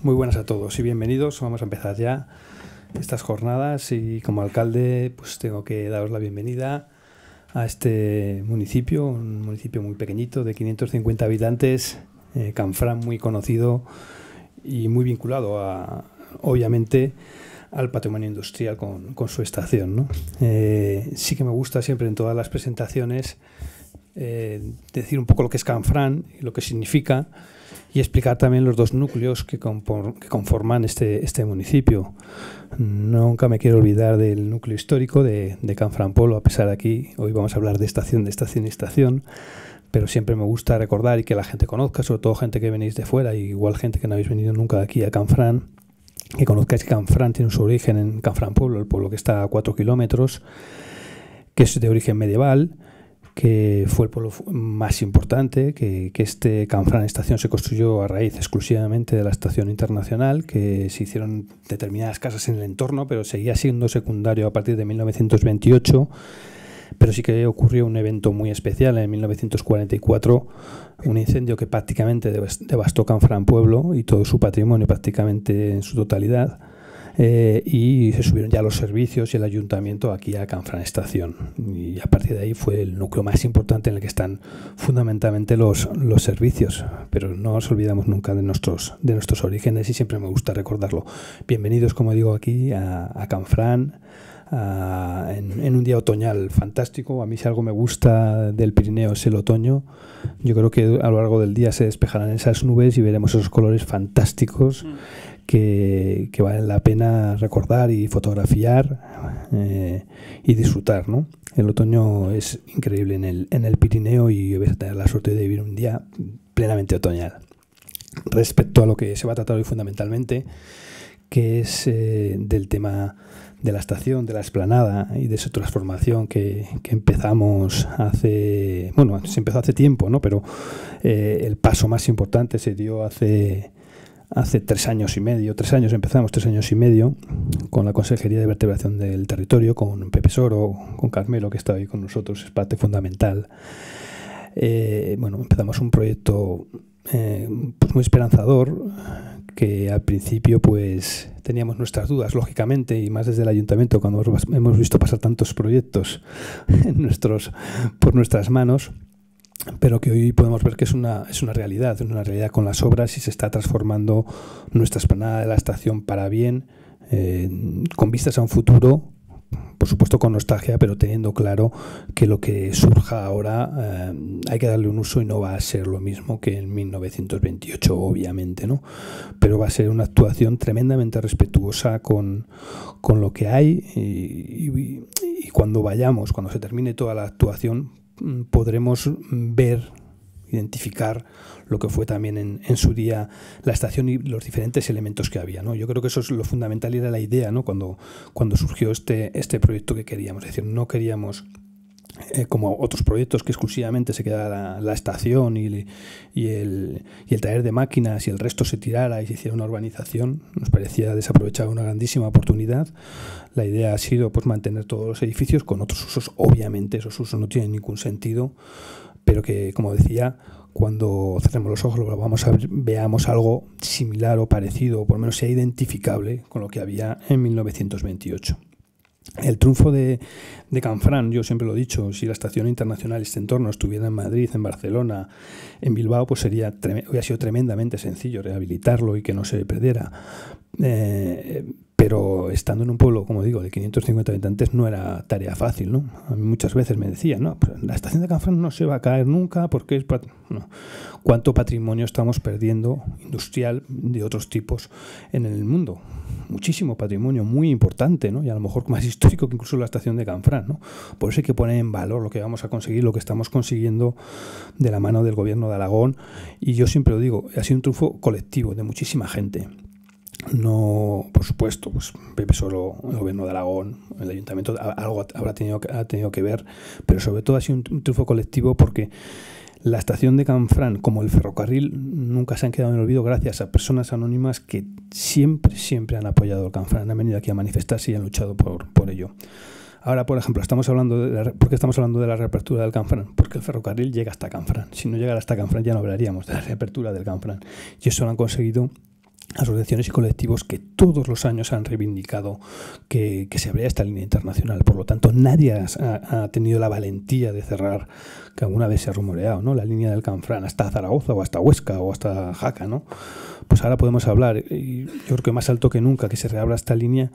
Muy buenas a todos y bienvenidos. Vamos a empezar ya estas jornadas y como alcalde pues tengo que daros la bienvenida a este municipio, un municipio muy pequeñito de 550 habitantes, eh, muy conocido y muy vinculado a, obviamente, al patrimonio industrial con, su estación. Eh, sí que me gusta siempre en todas las presentaciones eh, decir un poco lo que es Canfrán y lo que significa y explicar también los dos núcleos que, conforman este, este, municipio. Nunca me quiero olvidar del núcleo histórico de, de Canframpolo, a pesar de aquí, hoy vamos a hablar de estación, de estación y estación, pero siempre me gusta recordar y que la gente conozca, sobre todo gente que venís de fuera, y igual gente que no habéis venido nunca aquí a Canfrán, que conozcáis que Canfrán tiene su origen en Canfrán el pueblo que está a 4 kilómetros, que es de origen medieval, que fue el pueblo más importante, que, que este Canfrán Estación se construyó a raíz exclusivamente de la estación internacional, que se hicieron determinadas casas en el entorno, pero seguía siendo secundario a partir de 1928 pero sí que ocurrió un evento muy especial en 1944, un incendio que prácticamente devastó Canfrán Pueblo y todo su patrimonio prácticamente en su totalidad. Eh, y se subieron ya los servicios y el ayuntamiento aquí a canfran Estación. Y a partir de ahí fue el núcleo más importante en el que están fundamentalmente los, los servicios. Pero no nos olvidamos nunca de nuestros, de nuestros orígenes y siempre me gusta recordarlo. Bienvenidos, como digo, aquí a, a Canfrán. en, un día otoñal fantástico. A mí si algo me gusta del Pirineo es el otoño. Yo creo que a lo largo del día se despejarán esas nubes y veremos esos colores fantásticos. Mm que, vale la pena recordar y fotografiar eh, y disfrutar. ¿no? El otoño es increíble en el, en el Pirineo y vais a tener la suerte de vivir un día plenamente otoñal. Respecto a lo que se va a tratar hoy fundamentalmente, que es eh, del tema de la estación, de la esplanada y de su transformación que, que empezamos hace, bueno, se empezó hace tiempo, ¿no? Pero eh, el paso más importante se dio hace hace tres años y medio, tres años empezamos, tres años y medio, con la Consejería de Vertebración del Territorio, con Pepe Soro, con Carmelo, que está ahí con nosotros, es parte fundamental. Eh, bueno, empezamos un proyecto eh, pues muy esperanzador, que al principio pues teníamos nuestras dudas, lógicamente, y más desde el ayuntamiento, cuando hemos visto pasar tantos proyectos por nuestras manos pero que hoy podemos ver que es una, realidad, es una realidad con las obras y se está transformando nuestra esplanada de la estación para bien, eh, con vistas a un futuro, por supuesto con nostalgia, pero teniendo claro que lo que surja ahora eh, hay que darle un uso y no va a ser lo mismo que en 1928, obviamente, ¿no? Pero va a ser una actuación tremendamente respetuosa con, lo que hay y, y cuando vayamos, cuando se termine toda la actuación, Mm, podremos mm, ver, identificar lo que fue también en, su día la estación y los diferentes elementos que había. ¿no? Yo creo que eso es lo fundamental y era la idea ¿no? cuando, cuando surgió este, este proyecto que queríamos. Es decir, no queríamos eh, como otros proyectos que exclusivamente se quedara la, estación y, el, y, el, taller de máquinas y el resto se tirara y se hiciera una urbanización, nos parecía desaprovechar una grandísima oportunidad. La idea ha sido pues, mantener todos los edificios con otros usos, obviamente esos usos no tienen ningún sentido, pero que, como decía, cuando cerremos los ojos a veamos algo similar o parecido, o por lo menos sea identificable con lo que había en 1928. El triunfo de, de, Canfrán, yo siempre lo he dicho, si la estación internacional, este entorno, estuviera en Madrid, en Barcelona, en Bilbao, pues sería hubiera sido tremendamente sencillo rehabilitarlo y que no se perdiera. Eh, pero estando en un pueblo, como digo, de 550 habitantes no era tarea fácil, ¿no? A muchas veces me decían, no, pues la estación de Canfranc no se va a caer nunca porque es... ¿Cuánto patrimonio estamos perdiendo industrial de otros tipos en el mundo? Muchísimo patrimonio, muy importante, ¿no? Y a lo mejor más histórico que incluso la estación de Canfranc, ¿no? Por eso hay que poner en valor lo que vamos a conseguir, lo que estamos consiguiendo de la mano del gobierno de Aragón. Y yo siempre lo digo, ha sido un triunfo colectivo de muchísima gente no, por supuesto, pues Pepe Solo, el gobierno de Aragón, el ayuntamiento, algo habrá tenido, ha tenido que ver, pero sobre todo ha sido un triunfo colectivo porque la estación de Canfrán, como el ferrocarril, nunca se han quedado en olvido gracias a personas anónimas que siempre, siempre han apoyado el Canfrán, han venido aquí a manifestarse y han luchado por, ello. Ahora, por ejemplo, estamos hablando de ¿por qué estamos hablando de la reapertura del Canfrán? Porque el ferrocarril llega hasta Canfrán. Si no llegara hasta Canfrán ya no hablaríamos de la reapertura del Canfrán. Y eso lo han conseguido asociaciones y colectivos que todos los años han reivindicado que, se abría esta línea internacional. Por lo tanto, nadie ha, tenido la valentía de cerrar, que alguna vez se ha rumoreado, ¿no? la línea del Canfrán hasta Zaragoza o hasta Huesca o hasta Jaca. ¿no? Pues ahora podemos hablar, y yo creo que más alto que nunca, que se reabra esta línea,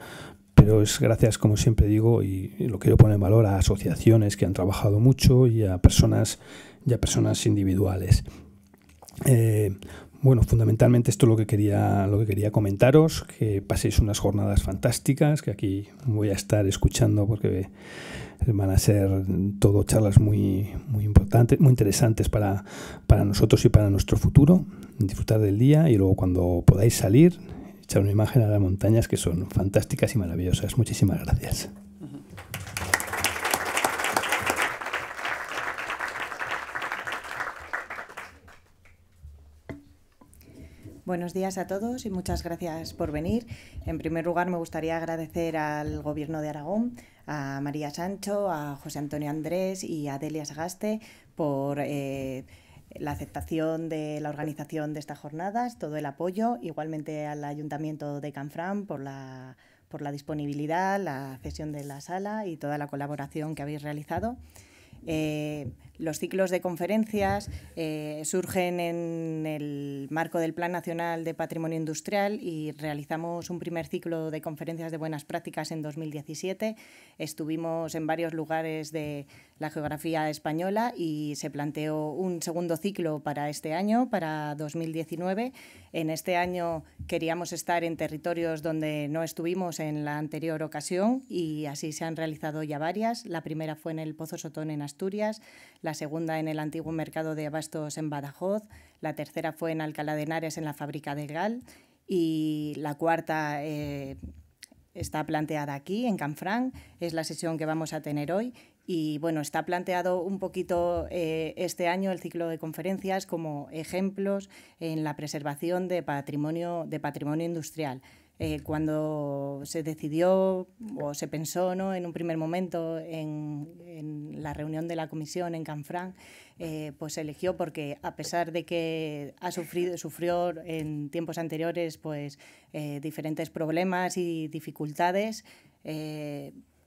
pero es gracias, como siempre digo, y lo quiero poner en valor, a asociaciones que han trabajado mucho y a personas, y a personas individuales. Eh, bueno, fundamentalmente esto es lo que quería, lo que quería comentaros, que paséis unas jornadas fantásticas, que aquí voy a estar escuchando porque van a ser todo charlas muy, muy importantes, muy interesantes para, para nosotros y para nuestro futuro. Disfrutar del día y luego cuando podáis salir, echar una imagen a las montañas que son fantásticas y maravillosas. Muchísimas gracias. Buenos días a todos y muchas gracias por venir. En primer lugar, me gustaría agradecer al Gobierno de Aragón, a María Sancho, a José Antonio Andrés y a Delia Sagaste por eh, la aceptación de la organización de estas jornadas, todo el apoyo, igualmente al Ayuntamiento de Canfrán por la, por la disponibilidad, la cesión de la sala y toda la colaboración que habéis realizado. Eh, los ciclos de conferencias eh, surgen en el marco del Plan Nacional de Patrimonio Industrial y realizamos un primer ciclo de conferencias de buenas prácticas en 2017. Estuvimos en varios lugares de, la geografía española y se planteó un segundo ciclo para este año, para 2019. En este año queríamos estar en territorios donde no estuvimos en la anterior ocasión y así se han realizado ya varias. La primera fue en el Pozo Sotón en Asturias, la segunda en el antiguo mercado de abastos en Badajoz, la tercera fue en Alcalá de Henares en la fábrica de Gal y la cuarta... Eh, está planteada aquí en Canfrán, es la sesión que vamos a tener hoy y bueno, está planteado un poquito eh, este año el ciclo de conferencias como ejemplos en la preservación de patrimonio, de patrimonio industrial. Eh, cuando se decidió o se pensó ¿no? en un primer momento en, la reunión de la comisión en Canfranc, eh, pues se eligió porque a pesar de que ha sufrido, sufrió en tiempos anteriores pues, diferentes problemas y dificultades,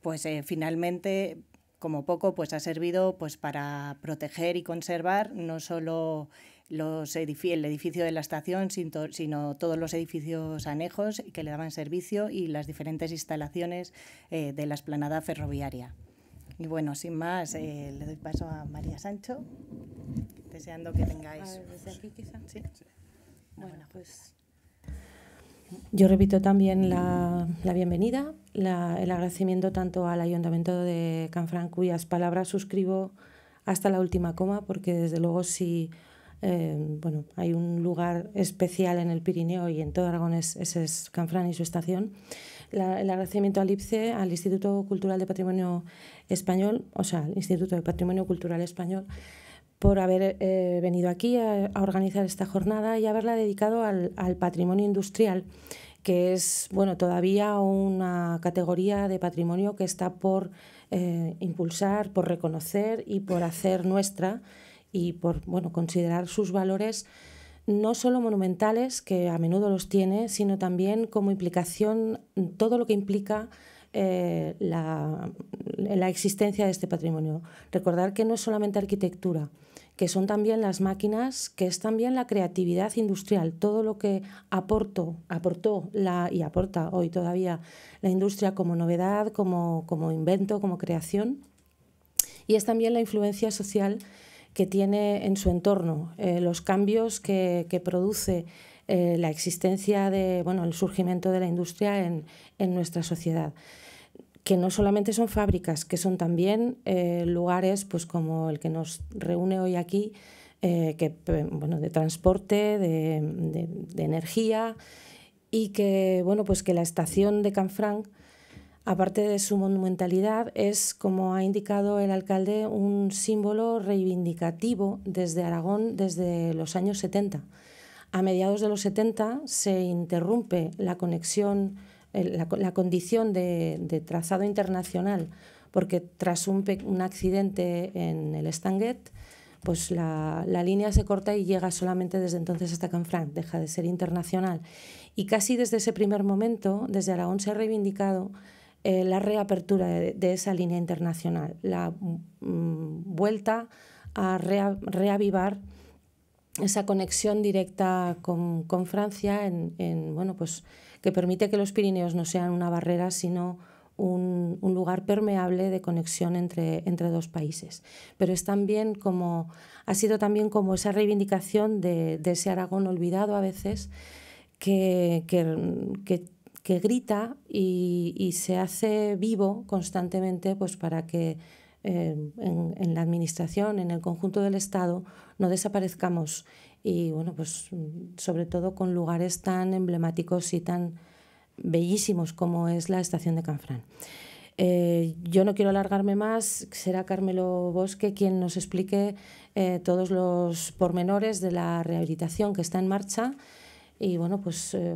pues finalmente como poco pues ha servido pues para proteger y conservar no solo los el edificio de la estación, sino todos los edificios anejos que le daban servicio y las diferentes instalaciones eh, de la esplanada ferroviaria. Y bueno, sin más, eh, le doy paso a María Sancho, deseando que tengáis... Yo repito también la, la bienvenida, la, el agradecimiento tanto al Ayuntamiento de Canfranc, cuyas palabras suscribo hasta la última coma, porque desde luego si eh, bueno, hay un lugar especial en el Pirineo y en todo Aragón ese es Canfranc y su estación. el agradecimiento al IPCE, al Instituto Cultural de Patrimonio Español, o sea, al Instituto de Patrimonio Cultural Español, por haber eh, venido aquí a, organizar esta jornada y haberla dedicado al, patrimonio industrial, que es bueno, todavía una categoría de patrimonio que está por eh, impulsar, por reconocer y por hacer nuestra y por bueno, considerar sus valores no solo monumentales, que a menudo los tiene, sino también como implicación todo lo que implica eh, la, existencia de este patrimonio. Recordar que no es solamente arquitectura, que son también las máquinas, que es también la creatividad industrial, todo lo que aportó, aportó la, y aporta hoy todavía la industria como novedad, como, invento, como creación, y es también la influencia social que tiene en su entorno, eh, los cambios que, produce eh, la existencia de, el surgimiento de la industria en nuestra sociedad que no solamente son fábricas, que son también eh, lugares pues, como el que nos reúne hoy aquí, eh, que, bueno, de transporte, de, energía, y que, bueno, pues que la estación de Canfranc, aparte de su monumentalidad, es, como ha indicado el alcalde, un símbolo reivindicativo desde Aragón desde los años 70. A mediados de los 70 se interrumpe la conexión la, la, condición de, de, trazado internacional, porque tras un, un accidente en el Stanguet, pues la, la, línea se corta y llega solamente desde entonces hasta Canfranc, deja de ser internacional. Y casi desde ese primer momento, desde Aragón se ha reivindicado eh, la reapertura de, esa línea internacional, la mm, vuelta a reavivar esa conexión directa con, con Francia en, en, bueno, pues que permite que los Pirineos no sean una barrera, sino un, lugar permeable de conexión entre, entre dos países. Pero es también como, ha sido también como esa reivindicación de, ese Aragón olvidado a veces, que, que, grita y, se hace vivo constantemente pues, para que eh, en, en, la Administración, en el conjunto del Estado, no desaparezcamos y bueno, pues mm, sobre todo con lugares tan emblemáticos y tan bellísimos como es la estación de Canfrán. Eh, yo no quiero alargarme más, será Carmelo Bosque quien nos explique eh, todos los pormenores de la rehabilitación que está en marcha y bueno, pues eh,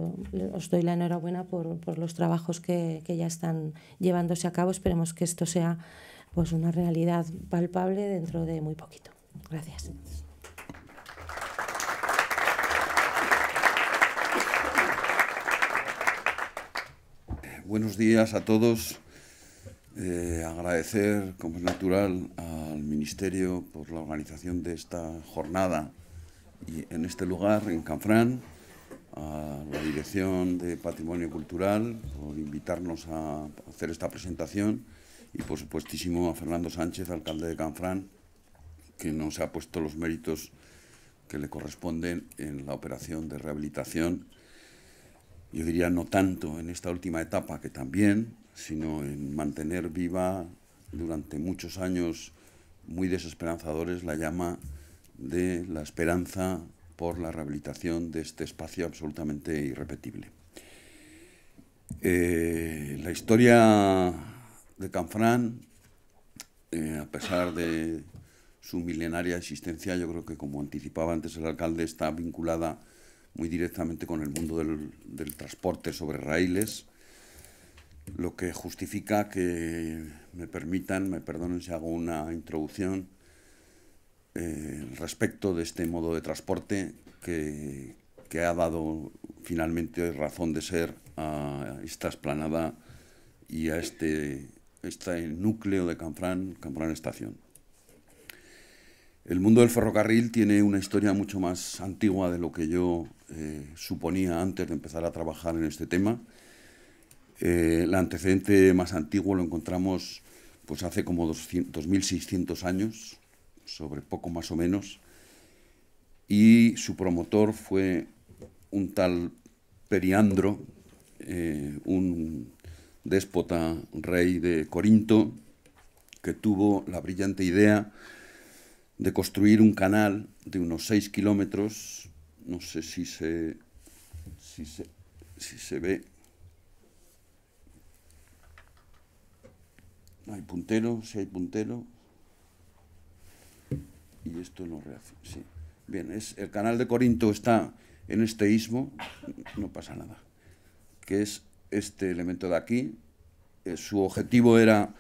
os doy la enhorabuena por, por los trabajos que, que, ya están llevándose a cabo. Esperemos que esto sea pues una realidad palpable dentro de muy poquito. Gracias. buenos días a todos. Eh, agradecer, como es natural, al Ministerio por la organización de esta jornada y en este lugar, en Canfrán, a la Dirección de Patrimonio Cultural por invitarnos a hacer esta presentación y, por supuestísimo, a Fernando Sánchez, alcalde de Canfrán, que nos ha puesto los méritos que le corresponden en la operación de rehabilitación yo diría no tanto en esta última etapa que también, sino en mantener viva durante muchos años muy desesperanzadores la llama de la esperanza por la rehabilitación de este espacio absolutamente irrepetible. Eh, la historia de Canfrán, eh, a pesar de su milenaria existencia, yo creo que como anticipaba antes el alcalde, está vinculada muy directamente con el mundo del, transporte sobre raíles, lo que justifica que me permitan, me perdonen si hago una introducción eh, respecto de este modo de transporte que, ha dado finalmente razón de ser a esta esplanada y a este, este núcleo de Canfrán, Canfrán Estación. El mundo del ferrocarril tiene una historia mucho más antigua de lo que yo eh, suponía antes de empezar a trabajar en este tema. Eh, el antecedente más antiguo lo encontramos pues hace como 200, 2.600 años, sobre poco más o menos, y su promotor fue un tal Periandro, eh, un déspota rey de Corinto, que tuvo la brillante idea de construir un canal de unos 6 kilómetros no sé si se, si se, ve. hay puntero, si hay puntero. Y esto no reacciona. Sí. Bien, es, el canal de Corinto está en este ismo, no pasa nada, que es este elemento de aquí. Eh, su objetivo era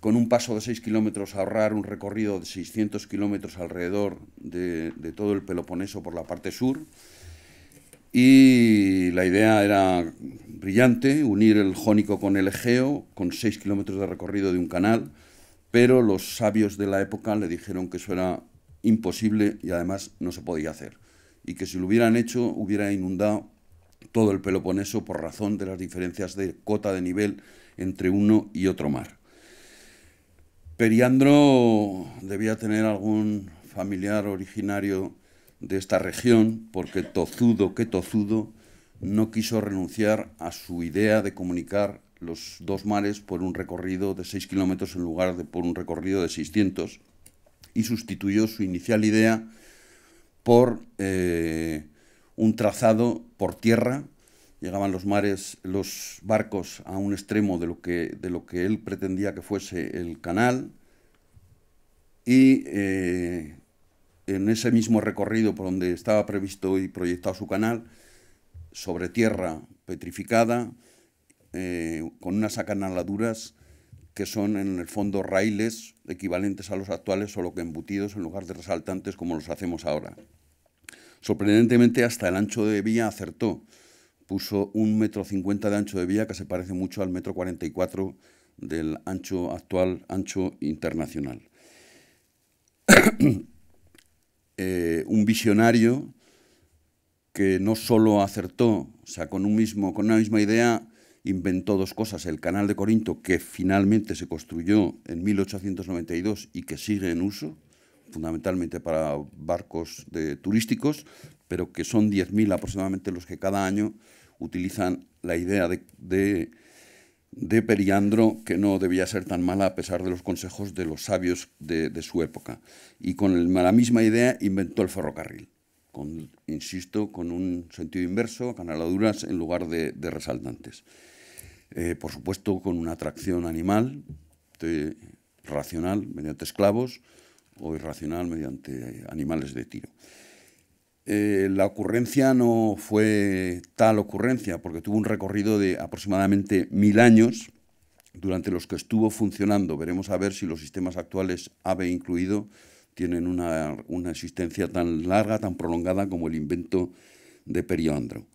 con un paso de 6 kilómetros ahorrar un recorrido de 600 kilómetros alrededor de, todo el Peloponeso por la parte sur. Y la idea era brillante, unir el Jónico con el Egeo, con 6 kilómetros de recorrido de un canal, pero los sabios de la época le dijeron que eso era imposible y además no se podía hacer. Y que si lo hubieran hecho hubiera inundado todo el Peloponeso por razón de las diferencias de cota de nivel entre uno y otro mar. Periandro debía tener algún familiar originario de esta región, porque tozudo que tozudo no quiso renunciar a su idea de comunicar los dos mares por un recorrido de 6 kilómetros en lugar de por un recorrido de 600 y sustituyó su inicial idea por eh, un trazado por tierra llegaban los mares, los barcos a un extremo de lo que, de lo que él pretendía que fuese el canal, y eh, en ese mismo recorrido por donde estaba previsto y proyectado su canal, sobre tierra petrificada, eh, con unas acanaladuras que son en el fondo raíles equivalentes a los actuales, solo que embutidos en lugar de resaltantes como los hacemos ahora. Sorprendentemente hasta el ancho de vía acertó, puso un metro cincuenta de ancho de vía que se parece mucho al metro cuatro del ancho actual, ancho internacional. Eh, un visionario que no solo acertó, o sea, con, un mismo, con una misma idea inventó dos cosas, el canal de Corinto, que finalmente se construyó en 1892 y que sigue en uso, fundamentalmente para barcos de, turísticos, pero que son 10.000 aproximadamente los que cada año utilizan la idea de, Periandro que no debía ser tan mala a pesar de los consejos de los sabios de, su época. Y con la misma idea inventó el ferrocarril, con, insisto, con un sentido inverso, canaladuras en lugar de, resaltantes. Eh, por supuesto, con una atracción animal, eh, racional, mediante esclavos, o irracional, mediante animales de tiro. Eh, la ocurrencia no fue tal ocurrencia, porque tuvo un recorrido de aproximadamente mil años durante los que estuvo funcionando. Veremos a ver si los sistemas actuales, AVE incluido, tienen una, existencia tan larga, tan prolongada como el invento de Periandro.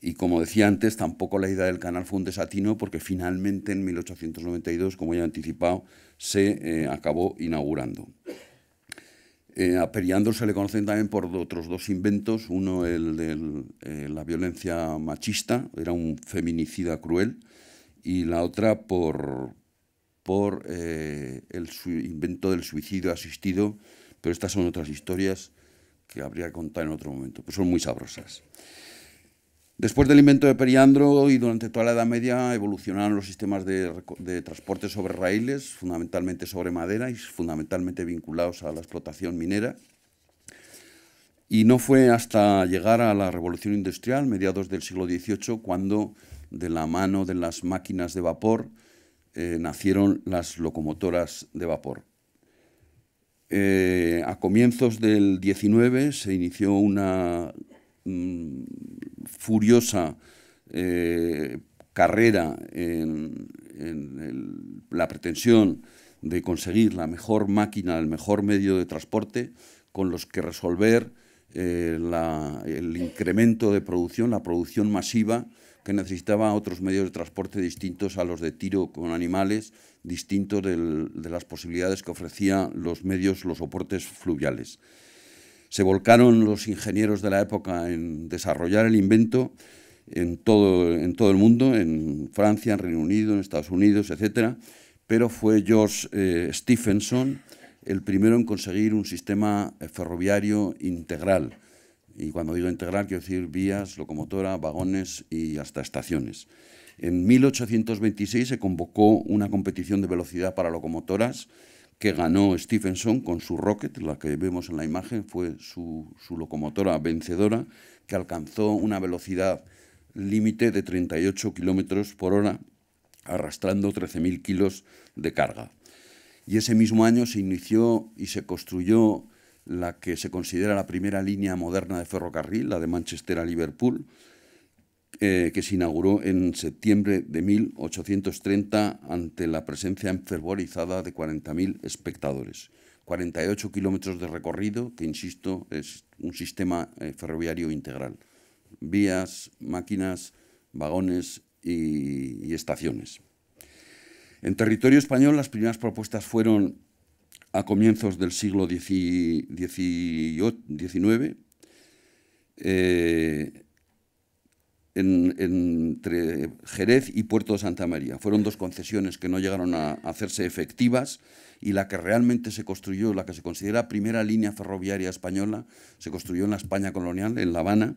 Y como decía antes, tampoco la idea del canal fue un desatino porque finalmente en 1892, como ya he anticipado, se eh, acabó inaugurando. Eh, a Periandro se le conocen también por otros dos inventos. Uno, el de eh, la violencia machista, era un feminicida cruel, y la otra por, por eh, el invento del suicidio asistido, pero estas son otras historias que habría que contar en otro momento, pues son muy sabrosas. Después del invento de Periandro y durante toda la Edad Media evolucionaron los sistemas de, transporte sobre raíles, fundamentalmente sobre madera y fundamentalmente vinculados a la explotación minera. Y no fue hasta llegar a la Revolución Industrial, mediados del siglo XVIII, cuando de la mano de las máquinas de vapor eh, nacieron las locomotoras de vapor. Eh, a comienzos del XIX se inició una Mm, furiosa eh, carrera en, la pretensión de conseguir la mejor máquina, el mejor medio de transporte con los que resolver eh, el incremento de producción, la producción masiva que necesitaba otros medios de transporte distintos a los de tiro con animales, distintos de las posibilidades que ofrecían los medios, los soportes fluviales se volcaron los ingenieros de la época en desarrollar el invento en todo, el mundo, en Francia, en Reino Unido, en Estados Unidos, etc. Pero fue George eh, Stephenson el primero en conseguir un sistema eh, ferroviario integral. Y cuando digo integral, quiero decir vías, locomotora, vagones y hasta estaciones. En 1826 se convocó una competición de velocidad para locomotoras que ganó Stephenson con su Rocket, la que vemos en la imagen, fue su, su locomotora vencedora, que alcanzó una velocidad límite de 38 kilómetros por hora, arrastrando 13.000 kilos de carga. Y ese mismo año se inició y se construyó la que se considera la primera línea moderna de ferrocarril, la de Manchester a Liverpool, eh, que se inauguró en septiembre de 1830 ante la presencia enfervorizada de 40.000 espectadores. 48 kilómetros de recorrido, que insisto, es un sistema eh, ferroviario integral. Vías, máquinas, vagones y, estaciones. En territorio español las primeras propuestas fueron a comienzos del siglo XIX, eh, entre Jerez y Puerto de Santa María. Fueron dos concesiones que no llegaron a hacerse efectivas y la que realmente se construyó, la que se considera primera línea ferroviaria española, se construyó en la España colonial, en La Habana,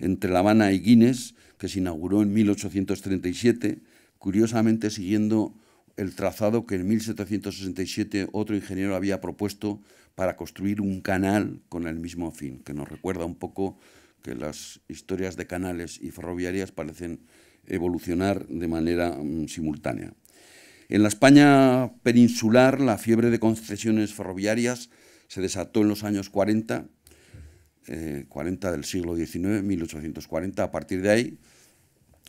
entre La Habana y Guinness, que se inauguró en 1837, curiosamente siguiendo el trazado que en 1767 otro ingeniero había propuesto para construir un canal con el mismo fin, que nos recuerda un poco que las historias de canales y ferroviarias parecen evolucionar de manera mm, simultánea. En la España peninsular, la fiebre de concesiones ferroviarias se desató en los años 40, 40 eh, del siglo XIX, 1840, a partir de ahí,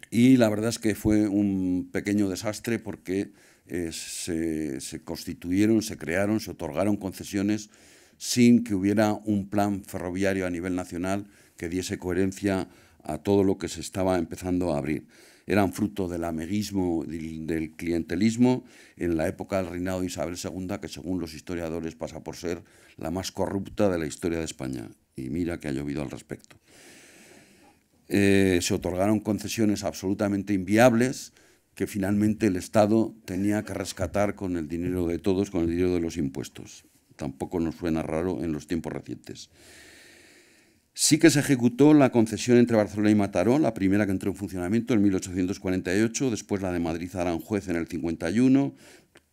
y la verdad es que fue un pequeño desastre porque eh, se constituyeron, se crearon, se otorgaron concesiones sin que hubiera un plan ferroviario a nivel nacional que diese coherencia a todo lo que se estaba empezando a abrir. Eran fruto del ameguismo, del clientelismo, en la época del reinado de Isabel II, que según los historiadores pasa por ser la más corrupta de la historia de España. Y mira que ha llovido al respecto. Eh, se otorgaron concesiones absolutamente inviables que finalmente el Estado tenía que rescatar con el dinero de todos, con el dinero de los impuestos. Tampoco nos suena raro en los tiempos recientes. Sí que se ejecutó la concesión entre Barcelona y Mataró, la primera que entró en funcionamiento en 1848, después la de Madrid Aranjuez en el 51,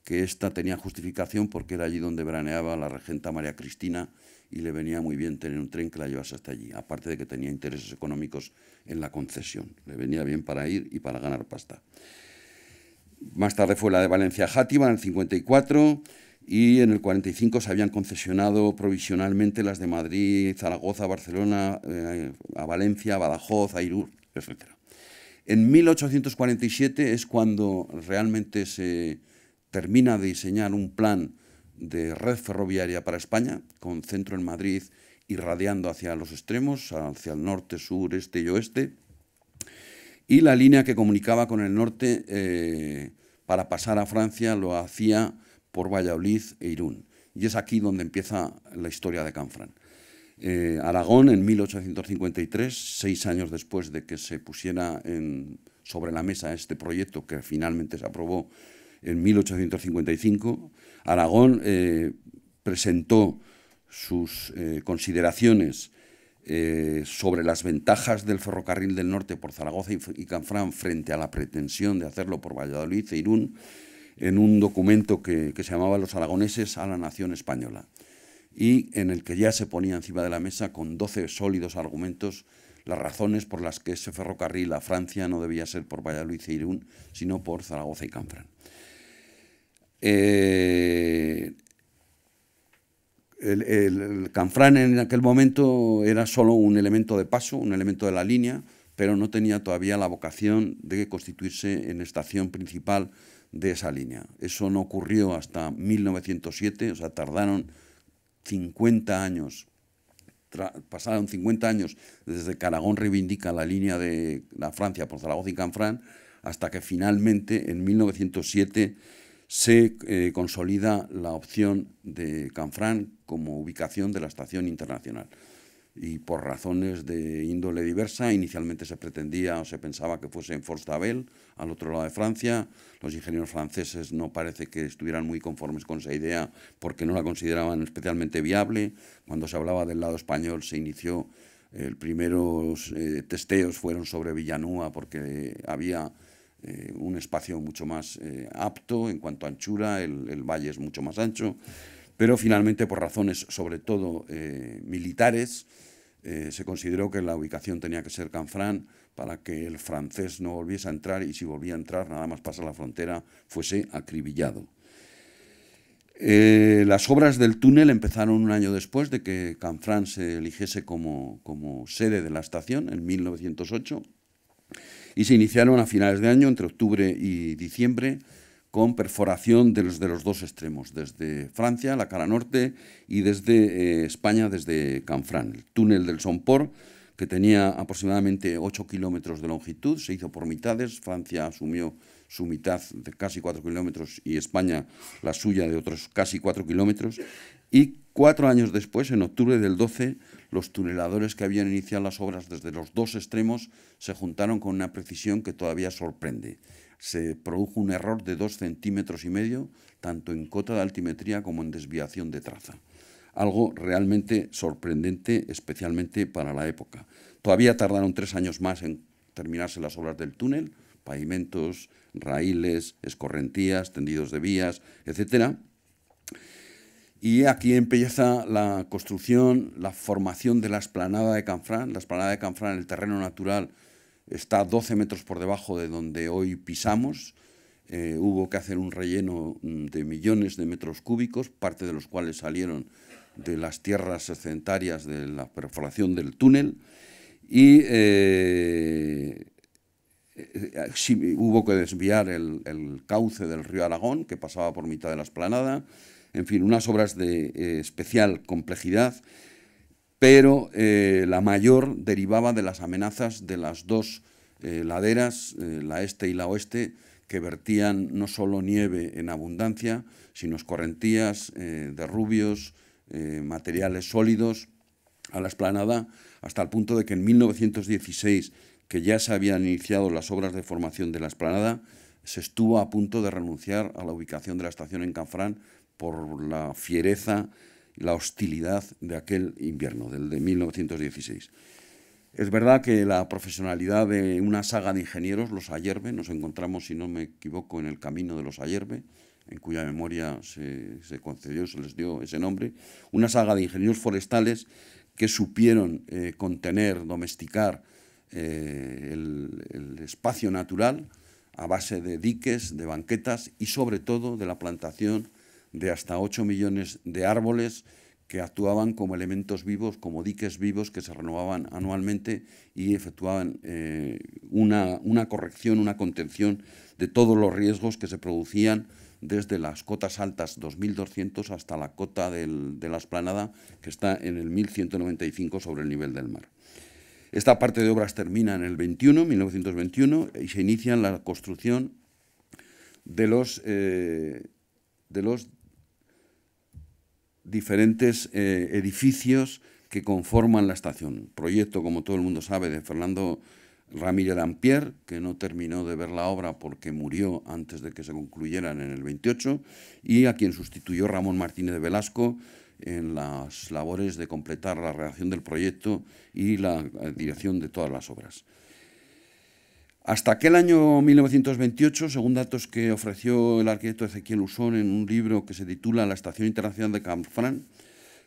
que esta tenía justificación porque era allí donde veraneaba la regenta María Cristina y le venía muy bien tener un tren que la llevase hasta allí, aparte de que tenía intereses económicos en la concesión, le venía bien para ir y para ganar pasta. Más tarde fue la de Valencia-Játiva en el 54, y en el 45 se habían concesionado provisionalmente las de Madrid, Zaragoza, Barcelona, eh, a Valencia, Badajoz, Airur, etc. En 1847 es cuando realmente se termina de diseñar un plan de red ferroviaria para España, con centro en Madrid irradiando hacia los extremos, hacia el norte, sur, este y oeste, y la línea que comunicaba con el norte eh, para pasar a Francia lo hacía por Valladolid e Irún. Y es aquí donde empieza la historia de Canfrán. Eh, Aragón, en 1853, seis años después de que se pusiera sobre la mesa este proyecto que finalmente se aprobó en 1855, Aragón eh, presentó sus eh, consideraciones sobre las ventajas del ferrocarril del norte por Zaragoza y, y, Canfrán frente a la pretensión de hacerlo por Valladolid e Irún en un documento que, se llamaba Los aragoneses a la nación española y en el que ya se ponía encima de la mesa con 12 sólidos argumentos las razones por las que ese ferrocarril a Francia no debía ser por Valladolid e Irún, sino por Zaragoza y Canfran. Eh, el, el, en aquel momento era solo un elemento de paso, un elemento de la línea, pero no tenía todavía la vocación de constituirse en estación principal de esa línea. Eso no ocurrió hasta 1907, o sea, tardaron 50 años, pasaron 50 años desde que Aragón reivindica la línea de la Francia por Zaragoza y Canfrán, hasta que finalmente en 1907 se eh, consolida la opción de Canfrán como ubicación de la estación internacional. Y por razones de índole diversa, inicialmente se pretendía o se pensaba que fuese en Forstabel, al otro lado de Francia. Los ingenieros franceses no parece que estuvieran muy conformes con esa idea porque no la consideraban especialmente viable. Cuando se hablaba del lado español se inició, eh, el primeros eh, testeos fueron sobre Villanueva porque había eh, un espacio mucho más apto en cuanto a anchura, el, el, valle es mucho más ancho, pero finalmente por razones sobre todo militares se consideró que la ubicación tenía que ser Canfrán para que el francés no volviese a entrar y si volvía a entrar, nada más pasar la frontera, fuese acribillado. Eh, las obras del túnel empezaron un año después de que Canfrán se eligiese como, sede de la estación, en 1908, y se iniciaron a finales de año, entre octubre y diciembre, con perforación de los, de los dos extremos, desde Francia, la cara norte, y desde eh, España, desde Canfrán. El túnel del Somport que tenía aproximadamente 8 kilómetros de longitud, se hizo por mitades, Francia asumió su mitad de casi 4 kilómetros y España la suya de otros casi 4 kilómetros. Y cuatro años después, en octubre del 12, los tuneladores que habían iniciado las obras desde los dos extremos se juntaron con una precisión que todavía sorprende. Se produjo un error de 2 centímetros y medio, tanto en cota de altimetría como en desviación de traza algo realmente sorprendente, especialmente para la época. Todavía tardaron tres años más en terminarse las obras del túnel, pavimentos, raíles, escorrentías, tendidos de vías, etc. Y aquí empieza la construcción, la formación de la esplanada de Canfrán. La esplanada de Canfrán, el terreno natural, está 12 metros por debajo de donde hoy pisamos. Eh, hubo que hacer un relleno mm, de millones de metros cúbicos, parte de los cuales salieron de las tierras sedentarias de la perforación del túnel y eh, eh, hubo que desviar el, cauce del río Aragón que pasaba por mitad de la esplanada, en fin, unas obras de eh, especial complejidad, pero la mayor derivaba de las amenazas de las dos laderas, la este y la oeste, que vertían no solo nieve en abundancia, sino escorrentías, de derrubios, eh, materiales sólidos a la explanada, hasta el punto de que en 1916, que ya se habían iniciado las obras de formación de la explanada, se estuvo a punto de renunciar a la ubicación de la estación en Canfrán por la fiereza y la hostilidad de aquel invierno, del de 1916. Es verdad que la profesionalidad de una saga de ingenieros, los Ayerbe, nos encontramos, si no me equivoco, en el camino de los Ayerbe, en cuya memoria se, concedió, se les dio ese nombre, una saga de ingenieros forestales que supieron eh, contener, domesticar eh, el, espacio natural a base de diques, de banquetas y sobre todo de la plantación de hasta 8 millones de árboles que actuaban como elementos vivos, como diques vivos que se renovaban anualmente y efectuaban eh, una corrección, una contención de todos los riesgos que se producían desde las cotas altas 2200 hasta la cota de la esplanada, que está en el 1195 sobre el nivel del mar. Esta parte de obras termina en el 21, 1921, y se inicia la construcción de los, eh, de los diferentes eh, edificios que conforman la estación. Proyecto, como todo el mundo sabe, de Fernando Ramírez Dampier, que no terminó de ver la obra porque murió antes de que se concluyeran en el 28, y a quien sustituyó Ramón Martínez de Velasco en las labores de completar la redacción del proyecto y la dirección de todas las obras. Hasta aquel año 1928, según datos que ofreció el arquitecto Ezequiel Usón en un libro que se titula La Estación Internacional de Canfrán,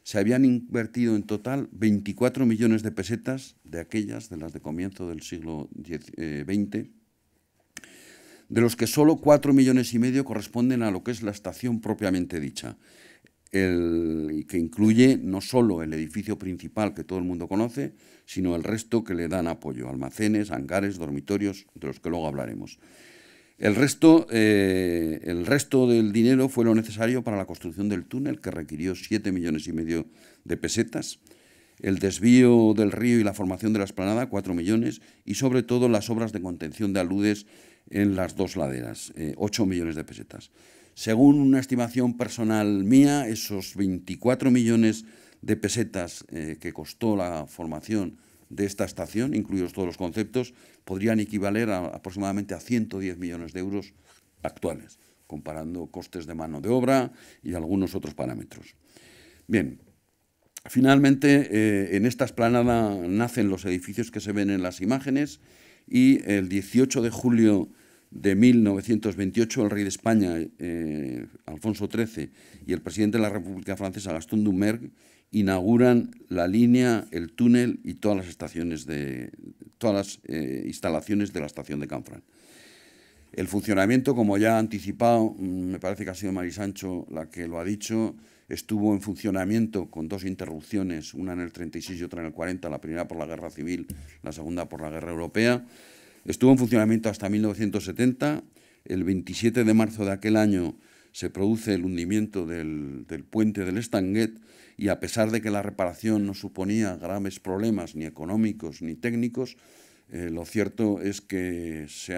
se habían invertido en total 24 millones de pesetas de aquellas, de las de comienzo del siglo XX, eh, de los que solo 4 millones y medio corresponden a lo que es la estación propiamente dicha, el, que incluye no solo el edificio principal que todo el mundo conoce, sino el resto que le dan apoyo, almacenes, hangares, dormitorios, de los que luego hablaremos. El resto, eh, el resto del dinero fue lo necesario para la construcción del túnel, que requirió 7 millones y medio de pesetas, el desvío del río y la formación de la esplanada, 4 millones, y sobre todo las obras de contención de aludes en las dos laderas, 8 eh, millones de pesetas. Según una estimación personal mía, esos 24 millones de pesetas eh, que costó la formación de esta estación, incluidos todos los conceptos, podrían equivaler a aproximadamente a 110 millones de euros actuales, comparando costes de mano de obra y algunos otros parámetros. Bien, finalmente eh, en esta esplanada nacen los edificios que se ven en las imágenes y el 18 de julio de 1928 el rey de España, eh, Alfonso XIII, y el presidente de la República Francesa, Gastón Dumergue, inauguran la línea, el túnel y todas las estaciones de todas las eh, instalaciones de la estación de Canfrán. El funcionamiento, como ya ha anticipado, mm, me parece que ha sido Marisancho la que lo ha dicho, estuvo en funcionamiento con dos interrupciones, una en el 36 y otra en el 40, la primera por la guerra civil, la segunda por la guerra europea. Estuvo en funcionamiento hasta 1970. El 27 de marzo de aquel año se produce el hundimiento del, puente del Estanguet y a pesar de que la reparación no suponía graves problemas ni económicos ni técnicos, eh, lo cierto es que se,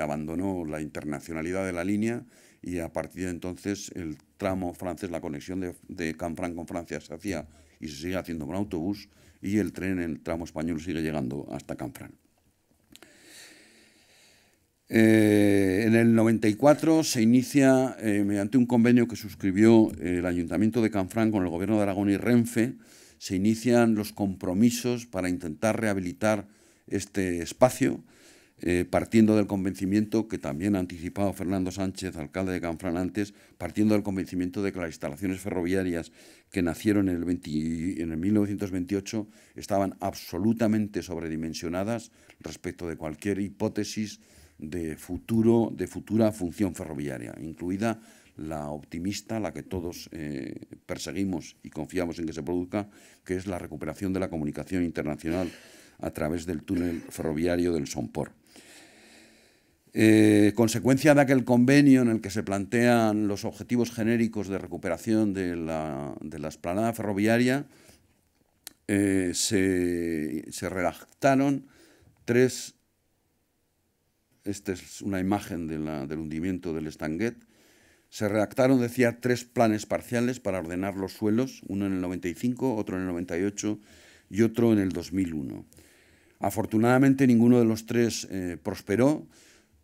abandonó la internacionalidad de la línea y a partir de entonces el tramo francés, la conexión de, de con Francia se hacía y se sigue haciendo con autobús y el tren en el tramo español sigue llegando hasta Canfranc. Eh, en el 94 se inicia, eh, mediante un convenio que suscribió eh, el Ayuntamiento de Canfrán con el Gobierno de Aragón y Renfe, se inician los compromisos para intentar rehabilitar este espacio, partiendo del convencimiento que también ha anticipado Fernando Sánchez, alcalde de Canfrán antes, partiendo del convencimiento de que las instalaciones ferroviarias que nacieron en el, en el 1928 estaban absolutamente sobredimensionadas respecto de cualquier hipótesis de, futuro, de futura función ferroviaria, incluida la optimista, la que todos eh, perseguimos y confiamos en que se produzca, que es la recuperación de la comunicación internacional a través del túnel ferroviario del Sompor. Eh, consecuencia de aquel convenio en el que se plantean los objetivos genéricos de recuperación de la, de esplanada ferroviaria, eh, se, se redactaron tres esta es una imagen del hundimiento del Estanguet... se redactaron, decía, tres planes parciales para ordenar los suelos, uno en el 95, otro en el 98 y otro en el 2001. Afortunadamente ninguno de los tres eh, prosperó,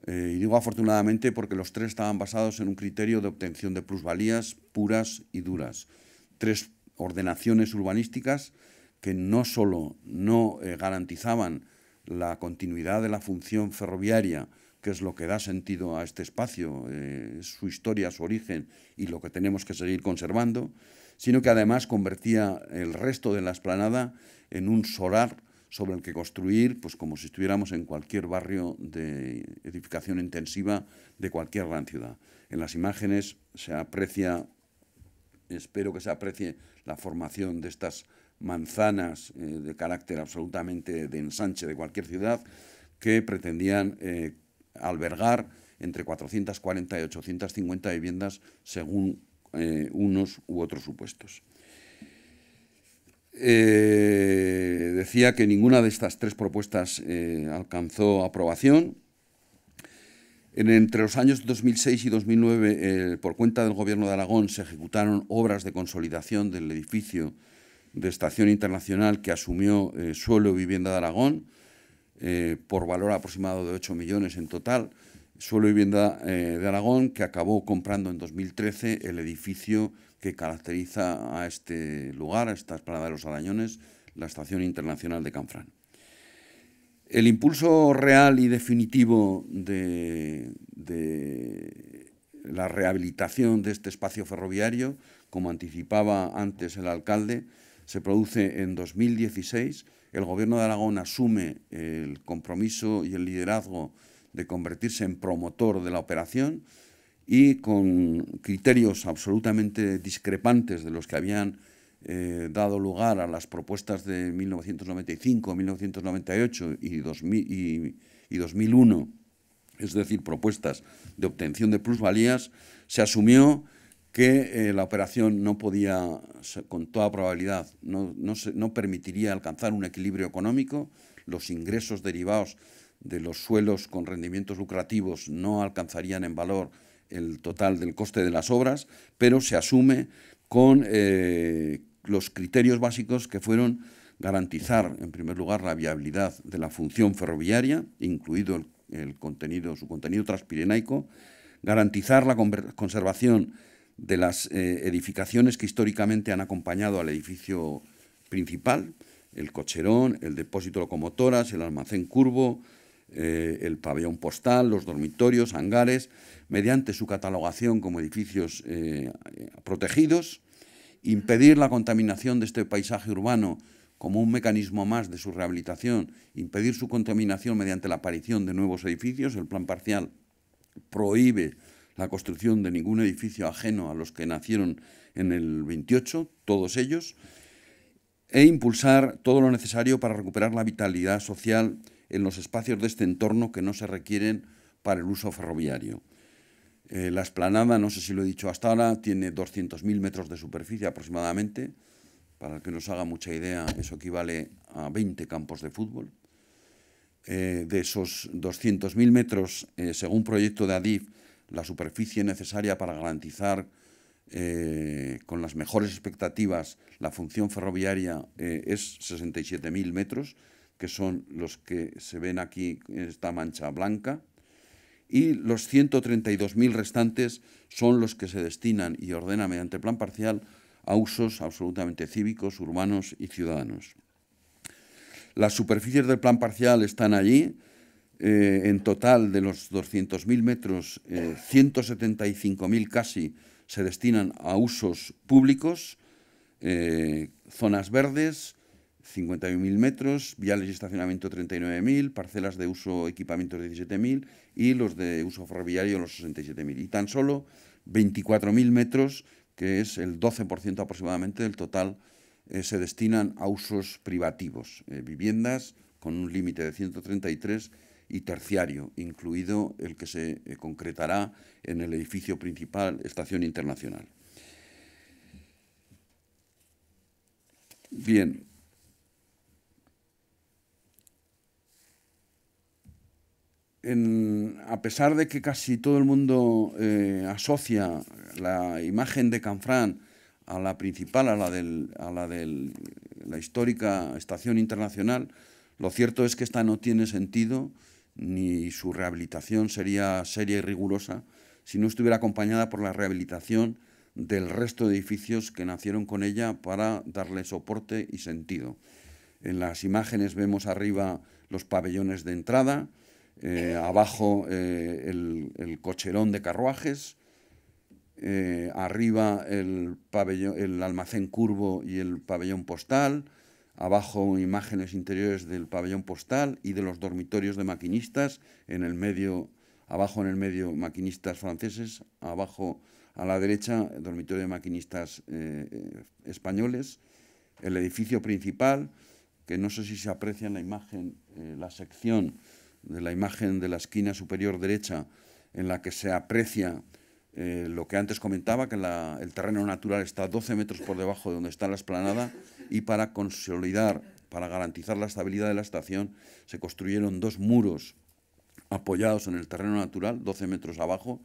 eh, y digo afortunadamente porque los tres estaban basados en un criterio de obtención de plusvalías puras y duras. Tres ordenaciones urbanísticas que no solo no eh, garantizaban la continuidad de la función ferroviaria, que es lo que da sentido a este espacio, eh, su historia, su origen y lo que tenemos que seguir conservando, sino que además convertía el resto de la esplanada en un solar sobre el que construir, pues como si estuviéramos en cualquier barrio de edificación intensiva de cualquier gran ciudad. En las imágenes se aprecia, espero que se aprecie la formación de estas manzanas eh, de carácter absolutamente de ensanche de cualquier ciudad que pretendían eh, albergar entre 440 y 850 viviendas según eh, unos u otros supuestos. decía que ninguna de estas tres propuestas alcanzó aprobación, entre los años 2006 y 2009, por cuenta del Gobierno de Aragón, se ejecutaron obras de consolidación del edificio de estación internacional que asumió eh, Suelo y Vivienda de Aragón eh, por valor aproximado de 8 millones en total. Suelo Vivienda eh, de Aragón que acabó comprando en 2013 el edificio que caracteriza a este lugar, a esta esplanada de los Arañones, la Estación Internacional de Canfrán. El impulso real y definitivo de la rehabilitación de este espacio ferroviario, como anticipaba antes el alcalde, se produce en 2016. El Gobierno de Aragón asume el compromiso y el liderazgo de convertirse en promotor de la operación y con criterios absolutamente discrepantes de los que habían eh, dado lugar a las propuestas de 1995, 1998 y, y, y 2001, es decir, propuestas de obtención de plusvalías, se asumió que eh, la operación no podía, con toda probabilidad, no, no, permitiría alcanzar un equilibrio económico, los ingresos derivados de los suelos con rendimientos lucrativos no alcanzarían en valor el total del coste de las obras, pero se asume con eh, los criterios básicos que fueron garantizar, en primer lugar, la viabilidad de la función ferroviaria, incluido el contenido, su contenido transpirenaico, garantizar la conservación de las eh, edificaciones que históricamente han acompañado al edificio principal, el cocherón, el depósito de locomotoras, el almacén curvo, eh, el pabellón postal, los dormitorios, hangares, mediante su catalogación como edificios eh, protegidos, impedir la contaminación de este paisaje urbano como un mecanismo más de su rehabilitación, impedir su contaminación mediante la aparición de nuevos edificios, el plan parcial prohíbe la construcción de ningún edificio ajeno a los que nacieron en el 28, todos ellos, e impulsar todo lo necesario para recuperar la vitalidad social en los espacios de este entorno que no se requieren para el uso ferroviario. Eh, la esplanada, no sé si lo he dicho hasta ahora, tiene 200.000 metros de superficie aproximadamente. Para que nos haga mucha idea, eso equivale a 20 campos de fútbol. Eh, de esos 200.000 metros, eh, según proyecto de ADIF, la superficie necesaria para garantizar eh, con las mejores expectativas la función ferroviaria eh, es 67.000 metros, que son los que se ven aquí en esta mancha blanca, y los 132.000 restantes son los que se destinan y ordenan mediante plan parcial a usos absolutamente cívicos, urbanos y ciudadanos. Las superficies del plan parcial están allí, eh, en total, de los 200.000 metros, 175.000 eh, casi se destinan a usos públicos, eh, zonas verdes, 51.000 metros, viales y estacionamiento 39.000, parcelas de uso equipamiento 17.000 y los de uso ferroviario los 67.000. Y tan solo 24.000 metros, que es el 12% aproximadamente del total, se destinan a usos privativos, viviendas con un límite de 133 y terciario, incluido el que se eh, concretará en el edificio principal Estación Internacional. Bien. a pesar de que casi todo el mundo eh, asocia la imagen de Canfrán a la principal, a a la de la histórica Estación Internacional, lo cierto es que esta no tiene sentido ni su rehabilitación sería seria y rigurosa si no estuviera acompañada por la rehabilitación del resto de edificios que nacieron con ella para darle soporte y sentido. En las imágenes vemos arriba los pabellones de entrada, eh, abajo eh, el, cocherón de carruajes, eh, arriba el, pabellón, el almacén curvo y el pabellón postal, abajo imágenes interiores del pabellón postal y de los dormitorios de maquinistas, en el medio, abajo en el medio maquinistas franceses, abajo a la derecha dormitorio de maquinistas eh, españoles, el edificio principal, que no sé si se aprecia en la imagen, eh, la sección de la imagen de la esquina superior derecha en la que se aprecia eh, lo que antes comentaba, que el terreno natural está 12 metros por debajo de donde está la esplanada y para consolidar, para garantizar la estabilidad de la estación, se construyeron dos muros apoyados en el terreno natural, 12 metros abajo,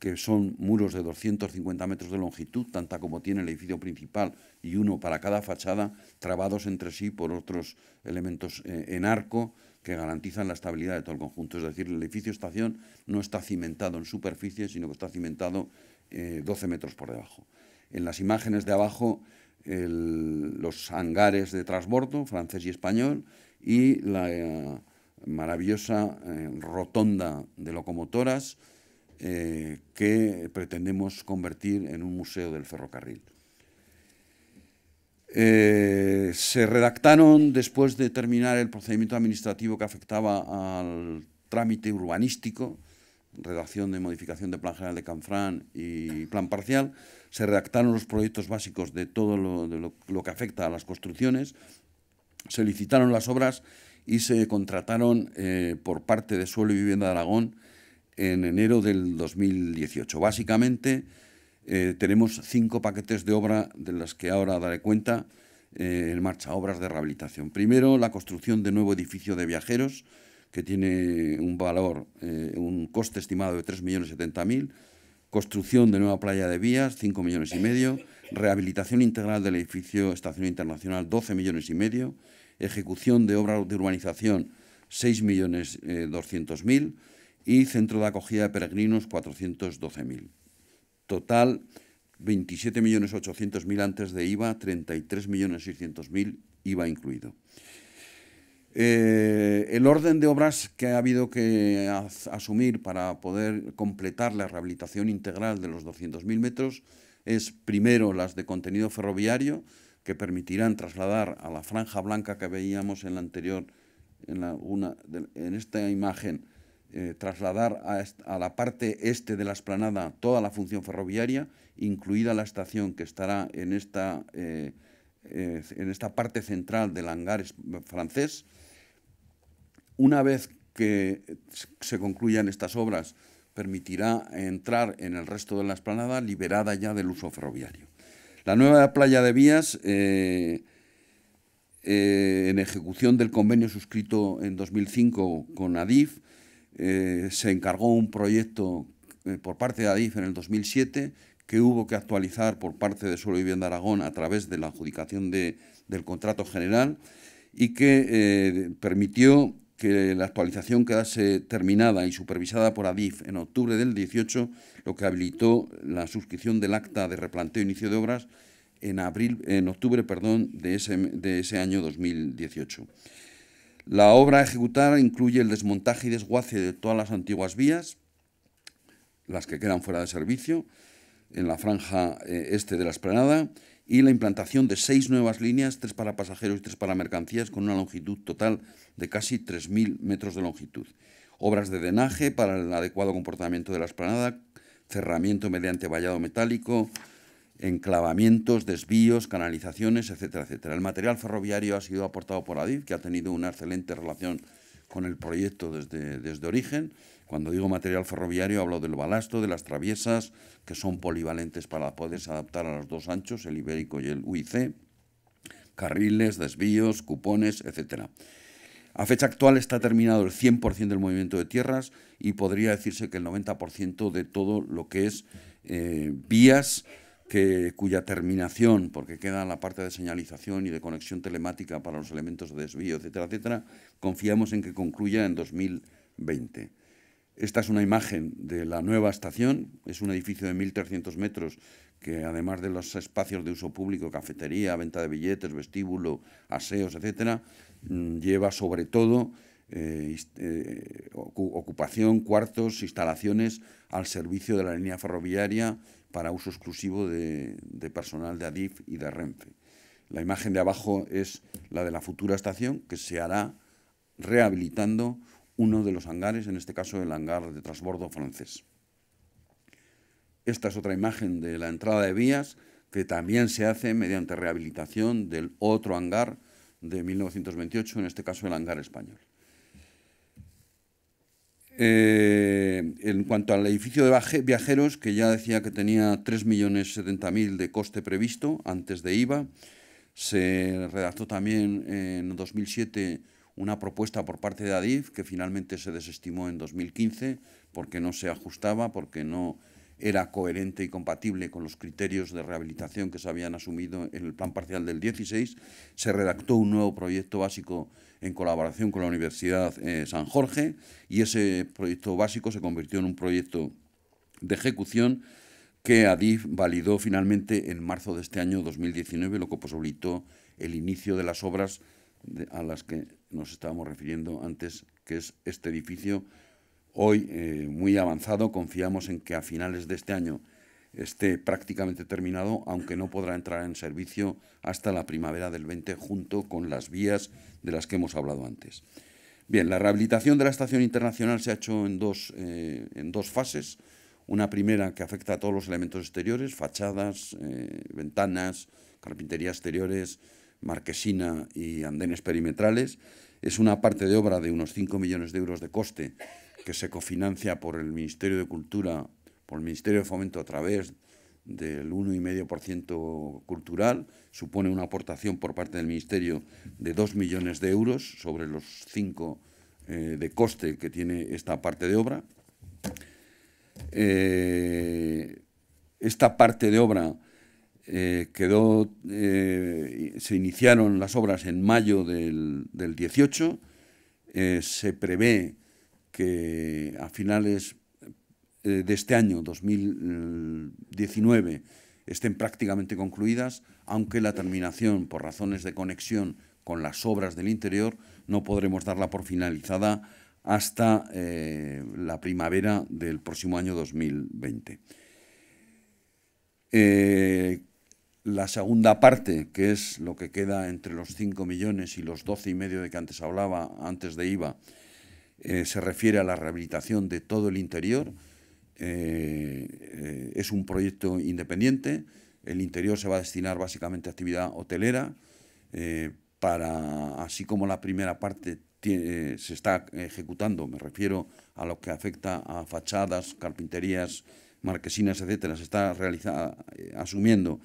que son muros de 250 metros de longitud, tanta como tiene el edificio principal, y uno para cada fachada, trabados entre sí por otros elementos eh, en arco, que garantizan la estabilidad de todo el conjunto. Es decir, el edificio estación no está cimentado en superficie, sino que está cimentado 12 eh, metros por debajo. En las imágenes de abajo, los hangares de transbordo, francés y español, y la eh, maravillosa eh, rotonda de locomotoras que pretendemos convertir en un museo del ferrocarril. Eh, se redactaron después de terminar el procedimiento administrativo que afectaba al trámite urbanístico, redacción de modificación de Plan General de Canfrán y Plan Parcial, se redactaron los proyectos básicos de todo lo, que afecta a las construcciones, se licitaron las obras y se contrataron eh, por parte de Suelo y Vivienda de Aragón en enero del 2018. Básicamente, eh, tenemos cinco paquetes de obra de las que ahora daré cuenta eh, en marcha, obras de rehabilitación. Primero, la construcción de nuevo edificio de viajeros, que tiene un valor, eh, un coste estimado de 3.070.000, construcción de nueva playa de vías, 5 millones y medio, rehabilitación integral del edificio Estación Internacional, 12.500.000, millones y medio, ejecución de obras de urbanización, 6.200.000 y centro de acogida de peregrinos, 412.000. Total, 27.800.000 antes de IVA, 33.600.000 IVA incluido. Eh, el orden de obras que ha habido que asumir para poder completar la rehabilitación integral de los 200.000 metros es primero las de contenido ferroviario, que permitirán trasladar a la franja blanca que veíamos en la anterior, en, una, en esta imagen, eh, trasladar a, la parte este de la esplanada toda la función ferroviaria, incluida la estación que estará en esta, eh, eh, en esta parte central del hangar francés. Una vez que se concluyan estas obras, permitirá entrar en el resto de la esplanada liberada ya del uso ferroviario. La nueva playa de vías, en ejecución del convenio suscrito en 2005 con ADIF, eh, se encargó un proyecto eh, por parte de ADIF en el 2007 que hubo que actualizar por parte de Suelo Vivienda Aragón a través de la adjudicación del contrato general y que eh, permitió que la actualización quedase terminada y supervisada por ADIF en octubre del 18, lo que habilitó la suscripción del acta de replanteo e inicio de obras en, abril, en octubre perdón, de, ese, de ese año 2018. La obra a ejecutar incluye el desmontaje y desguace de todas las antiguas vías, las que quedan fuera de servicio, en la franja eh, este de la esplanada, y la implantación de seis nuevas líneas, tres para pasajeros y tres para mercancías, con una longitud total de casi 3.000 metros de longitud. Obras de drenaje para el adecuado comportamiento de la esplanada, cerramiento mediante vallado metálico, enclavamientos, desvíos, canalizaciones, etcétera, etcétera. El material ferroviario ha sido aportado por Adif, que ha tenido una excelente relación con el proyecto desde, desde origen. Cuando digo material ferroviario hablo del balasto, de las traviesas, que son polivalentes para poderse adaptar a los dos anchos, el ibérico y el UIC, carriles, desvíos, cupones, etcétera. A fecha actual está terminado el 100% del movimiento de tierras y podría decirse que el 90% de todo lo que es eh, vías, cuya terminación, porque queda la parte de señalización y de conexión telemática para los elementos de desvío, etcétera, etcétera, confiamos en que concluya en 2020. Esta es una imagen de la nueva estación, es un edificio de 1.300 metros que además de los espacios de uso público, cafetería, venta de billetes, vestíbulo, aseos, etcétera, mm, lleva sobre todo eh, eh, ocupación, cuartos, instalaciones al servicio de la línea ferroviaria para uso exclusivo de, personal de ADIF y de Renfe. La imagen de abajo es la de la futura estación que se hará rehabilitando uno de los hangares, en este caso el hangar de transbordo francés. Esta es otra imagen de la entrada de vías que también se hace mediante rehabilitación del otro hangar de 1928, en este caso el hangar español. Eh, en cuanto al edificio de viajeros, que ya decía que tenía 3.070.000 de coste previsto antes de IVA, se redactó también en 2007 una propuesta por parte de Adif que finalmente se desestimó en 2015 porque no se ajustaba, porque no era coherente y compatible con los criterios de rehabilitación que se habían asumido en el plan parcial del 16. Se redactó un nuevo proyecto básico en colaboración con la Universidad eh, San Jorge y ese proyecto básico se convirtió en un proyecto de ejecución que ADIF validó finalmente en marzo de este año 2019, lo que posibilitó el inicio de las obras a las que nos estábamos refiriendo antes, que es este edificio hoy eh, muy avanzado. Confiamos en que a finales de este año esté prácticamente terminado, aunque no podrá entrar en servicio hasta la primavera del 20 junto con las vías de las que hemos hablado antes. Bien, la rehabilitación de la estación internacional se ha hecho en dos, eh, en dos fases. Una primera que afecta a todos los elementos exteriores, fachadas, eh, ventanas, carpintería exteriores, marquesina y andenes perimetrales. Es una parte de obra de unos 5 millones de euros de coste que se cofinancia por el Ministerio de Cultura por el Ministerio de Fomento a través del 1,5% cultural, supone una aportación por parte del Ministerio de 2 millones de euros sobre los 5 eh, de coste que tiene esta parte de obra. Eh, esta parte de obra eh, quedó, se iniciaron las obras en mayo del, del 18, se prevé que a finales eh, de este año 2019 estén prácticamente concluidas, aunque la terminación, por razones de conexión con las obras del interior, no podremos darla por finalizada hasta eh, la primavera del próximo año 2020. Eh, la segunda parte, que es lo que queda entre los 5 millones y los 12 y medio de que antes hablaba, antes de IVA, se refiere a la rehabilitación de todo el interior. Eh, eh, es un proyecto independiente. El interior se va a destinar básicamente a actividad hotelera, eh, para, así como la primera parte se está ejecutando, me refiero a lo que afecta a fachadas, carpinterías, marquesinas, etcétera, se está asumiendo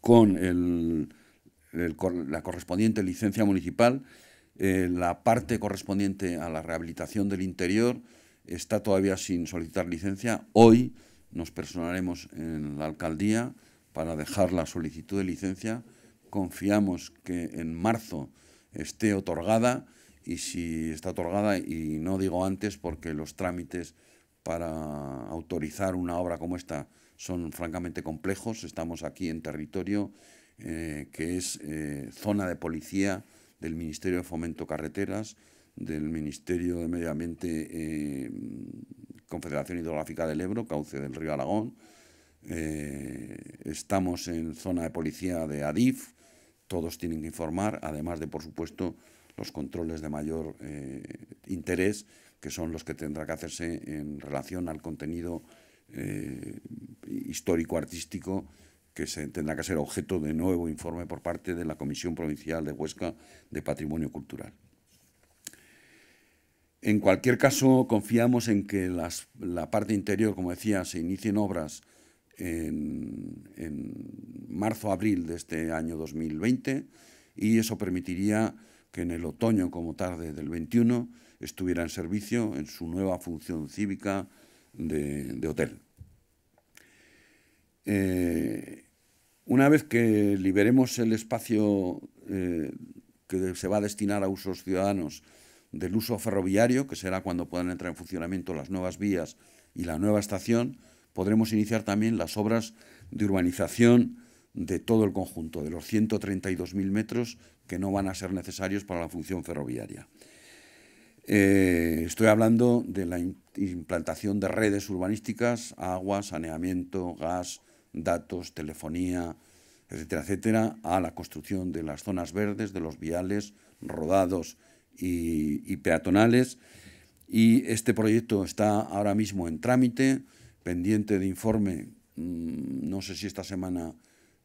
con el, la correspondiente licencia municipal, la parte correspondiente a la rehabilitación del interior, está todavía sin solicitar licencia. Hoy nos personaremos en la alcaldía para dejar la solicitud de licencia. Confiamos que en marzo esté otorgada y si está otorgada, y no digo antes porque los trámites para autorizar una obra como esta son francamente complejos, estamos aquí en territorio eh, que es eh, zona de policía del Ministerio de Fomento Carreteras, del Ministerio de Medio Ambiente, eh, Confederación Hidrográfica del Ebro, cauce del río Aragón. Eh, estamos en zona de policía de ADIF, todos tienen que informar, además de, por supuesto, los controles de mayor eh, interés, que son los que tendrá que hacerse en relación al contenido histórico-artístico que se, tendrá que ser objeto de nuevo informe por parte de la Comisión Provincial de Huesca de Patrimonio Cultural. En cualquier caso, confiamos en que la parte interior, como decía, se inicien obras en, marzo-abril de este año 2020 y eso permitiría que en el otoño como tarde del 21 estuviera en servicio en su nueva función cívica de, hotel. Eh, una vez que liberemos el espacio eh, que se va a destinar a usos ciudadanos, del uso ferroviario, que será cuando puedan entrar en funcionamiento las nuevas vías y la nueva estación, podremos iniciar también las obras de urbanización de todo el conjunto, de los 132.000 metros que no van a ser necesarios para la función ferroviaria. Eh, estoy hablando de la implantación de redes urbanísticas, agua, saneamiento, gas, datos, telefonía, etcétera, etcétera, a la construcción de las zonas verdes, de los viales rodados, y, peatonales. Y este proyecto está ahora mismo en trámite, pendiente de informe. Mm, no sé si esta semana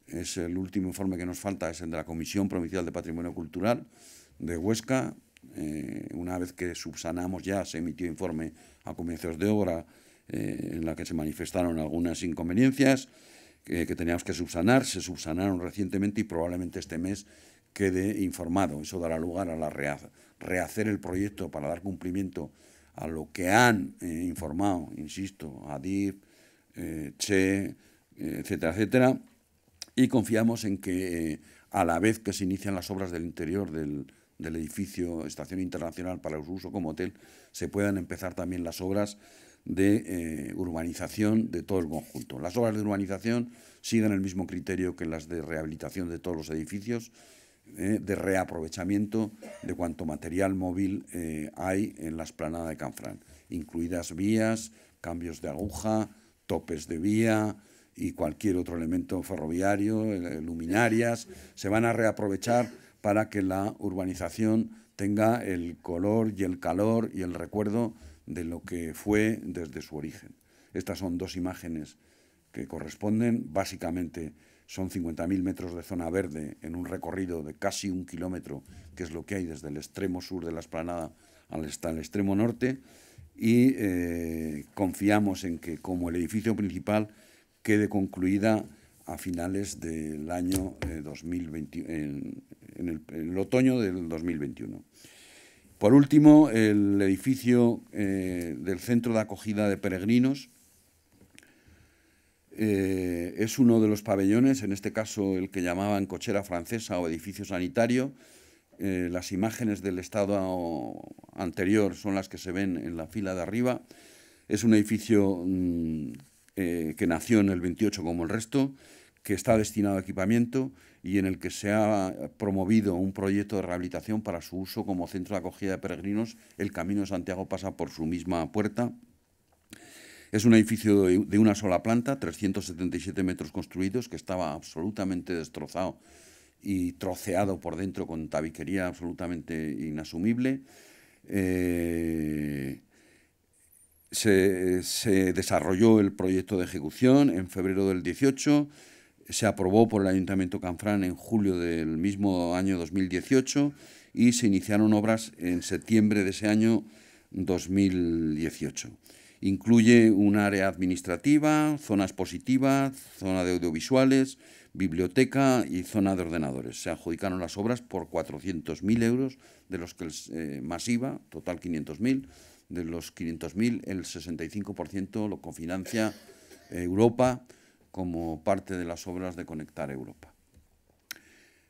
es el último informe que nos falta, es el de la Comisión Provincial de Patrimonio Cultural de Huesca. Eh, una vez que subsanamos ya, se emitió informe a comienzos de obra eh, en la que se manifestaron algunas inconveniencias eh, que, teníamos que subsanar. Se subsanaron recientemente y probablemente este mes quede informado. Eso dará lugar a la, rehacer el proyecto para dar cumplimiento a lo que han eh, informado, insisto, Adif, eh, Che, eh, etcétera, etcétera, y confiamos en que a la vez que se inician las obras del interior del, edificio Estación Internacional para su uso como hotel, se puedan empezar también las obras de urbanización de todo el conjunto. Las obras de urbanización sigan el mismo criterio que las de rehabilitación de todos los edificios eh, de reaprovechamiento de cuanto material móvil eh, hay en la esplanada de Canfrán, incluidas vías, cambios de aguja, topes de vía y cualquier otro elemento ferroviario, luminarias, se van a reaprovechar para que la urbanización tenga el color y el calor y el recuerdo de lo que fue desde su origen. Estas son dos imágenes que corresponden básicamente son 50.000 metros de zona verde en un recorrido de casi un kilómetro, que es lo que hay desde el extremo sur de la esplanada hasta el extremo norte. Y eh, confiamos en que, como el edificio principal, quede concluida a finales del año 2021, eh, en, el, otoño del 2021. Por último, el edificio eh, del Centro de Acogida de Peregrinos, eh, es uno de los pabellones, en este caso el que llamaban cochera francesa o edificio sanitario. Eh, las imágenes del estado anterior son las que se ven en la fila de arriba. Es un edificio mm, eh, que nació en el 28 como el resto, que está destinado a equipamiento y en el que se ha promovido un proyecto de rehabilitación para su uso como centro de acogida de peregrinos. El Camino de Santiago pasa por su misma puerta. Es un edificio de una sola planta, 377 metros construidos, que estaba absolutamente destrozado y troceado por dentro con tabiquería absolutamente inasumible. Eh, se, se, desarrolló el proyecto de ejecución en febrero del 18, se aprobó por el Ayuntamiento Canfrán en julio del mismo año 2018 y se iniciaron obras en septiembre de ese año 2018. Incluye un área administrativa, zona expositiva, zona de audiovisuales, biblioteca y zona de ordenadores. Se adjudicaron las obras por 400.000 euros, de los que el, eh, masiva, total 500.000. De los 500.000, el 65% lo cofinancia eh, Europa como parte de las obras de Conectar Europa.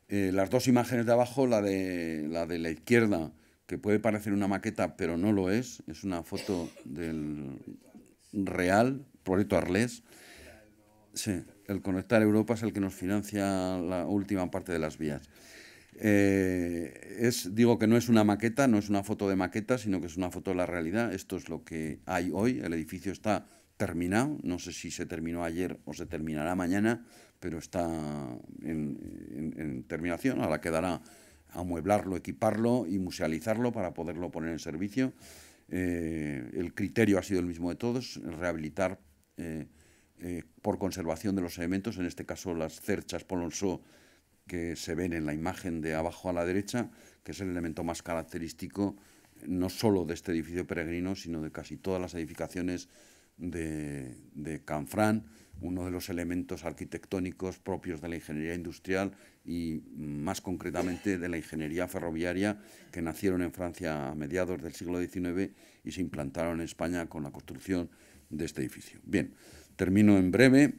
Eh, las dos imágenes de abajo, la de la, de la izquierda, que puede parecer una maqueta, pero no lo es, es una foto del Real, Proyecto Arles. Sí, el Conectar Europa es el que nos financia la última parte de las vías. Eh, es, digo que no es una maqueta, no es una foto de maqueta, sino que es una foto de la realidad. Esto es lo que hay hoy. El edificio está terminado. No sé si se terminó ayer o se terminará mañana, pero está en, en, en terminación. Ahora quedará amueblarlo, equiparlo y musealizarlo para poderlo poner en servicio. Eh, el criterio ha sido el mismo de todos, rehabilitar eh, eh, por conservación de los elementos, en este caso las cerchas polonso que se ven en la imagen de abajo a la derecha, que es el elemento más característico no solo de este edificio peregrino, sino de casi todas las edificaciones de, de Canfrán, uno de los elementos arquitectónicos propios de la ingeniería industrial y más concretamente de la ingeniería ferroviaria que nacieron en Francia a mediados del siglo XIX y se implantaron en España con la construcción de este edificio. Bien, termino en breve.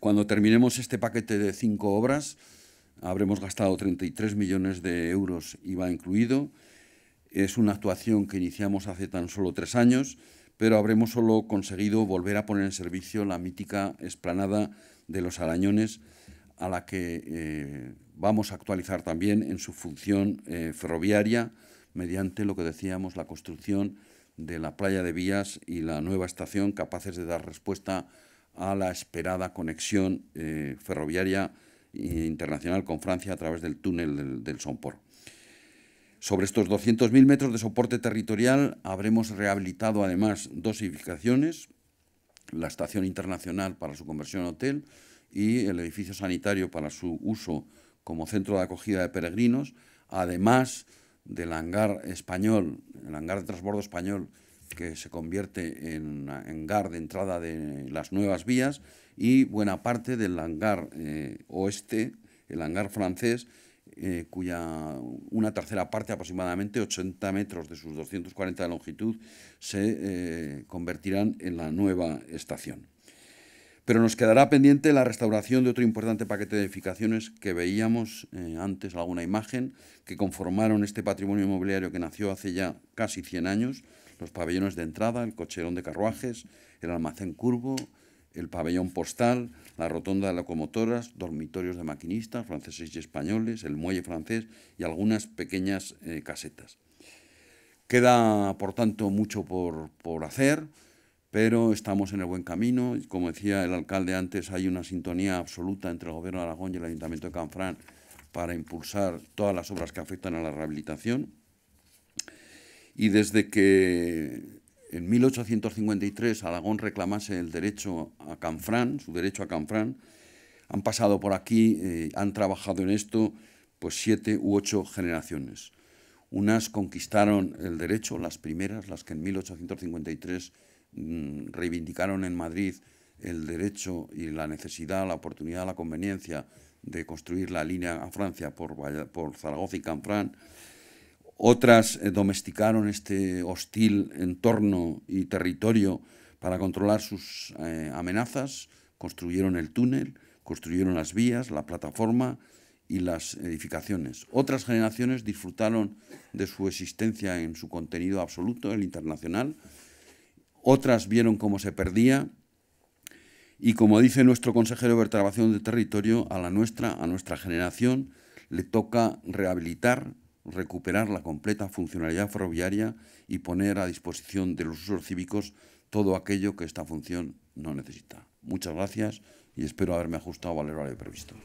Cuando terminemos este paquete de cinco obras, habremos gastado 33 millones de euros IVA incluido. Es una actuación que iniciamos hace tan solo tres años pero habremos solo conseguido volver a poner en servicio la mítica explanada de los Arañones, a la que eh, vamos a actualizar también en su función eh, ferroviaria mediante lo que decíamos la construcción de la playa de vías y la nueva estación capaces de dar respuesta a la esperada conexión eh, ferroviaria internacional con Francia a través del túnel del, del Somport. Sobre estos 200.000 metros de soporte territorial habremos rehabilitado además dos edificaciones, la Estación Internacional para su conversión en hotel y el edificio sanitario para su uso como centro de acogida de peregrinos, además del hangar español, el hangar de transbordo español que se convierte en hangar de entrada de las nuevas vías y buena parte del hangar eh, oeste, el hangar francés, eh, cuya una tercera parte, aproximadamente 80 metros de sus 240 de longitud, se eh, convertirán en la nueva estación. Pero nos quedará pendiente la restauración de otro importante paquete de edificaciones que veíamos eh, antes alguna imagen, que conformaron este patrimonio inmobiliario que nació hace ya casi 100 años, los pabellones de entrada, el cocherón de carruajes, el almacén curvo, el pabellón postal, la rotonda de locomotoras, dormitorios de maquinistas franceses y españoles, el muelle francés y algunas pequeñas eh, casetas. Queda, por tanto, mucho por, por hacer, pero estamos en el buen camino. Como decía el alcalde antes, hay una sintonía absoluta entre el Gobierno de Aragón y el Ayuntamiento de Canfrán para impulsar todas las obras que afectan a la rehabilitación. Y desde que en 1853 Aragón reclamase el derecho a Canfrán, su derecho a Canfrán. Han pasado por aquí, eh, han trabajado en esto pues siete u ocho generaciones. Unas conquistaron el derecho, las primeras, las que en 1853 mm, reivindicaron en Madrid el derecho y la necesidad, la oportunidad, la conveniencia de construir la línea a Francia por, por Zaragoza y Canfrán. Otras eh, domesticaron este hostil entorno y territorio para controlar sus eh, amenazas, construyeron el túnel, construyeron las vías, la plataforma y las edificaciones. Otras generaciones disfrutaron de su existencia en su contenido absoluto, el internacional. Otras vieron cómo se perdía y como dice nuestro consejero de vertebración de territorio, a la nuestra, a nuestra generación, le toca rehabilitar, recuperar la completa funcionalidad ferroviaria y poner a disposición de los usuarios cívicos todo aquello que esta función no necesita. Muchas gracias y espero haberme ajustado al horario previsto.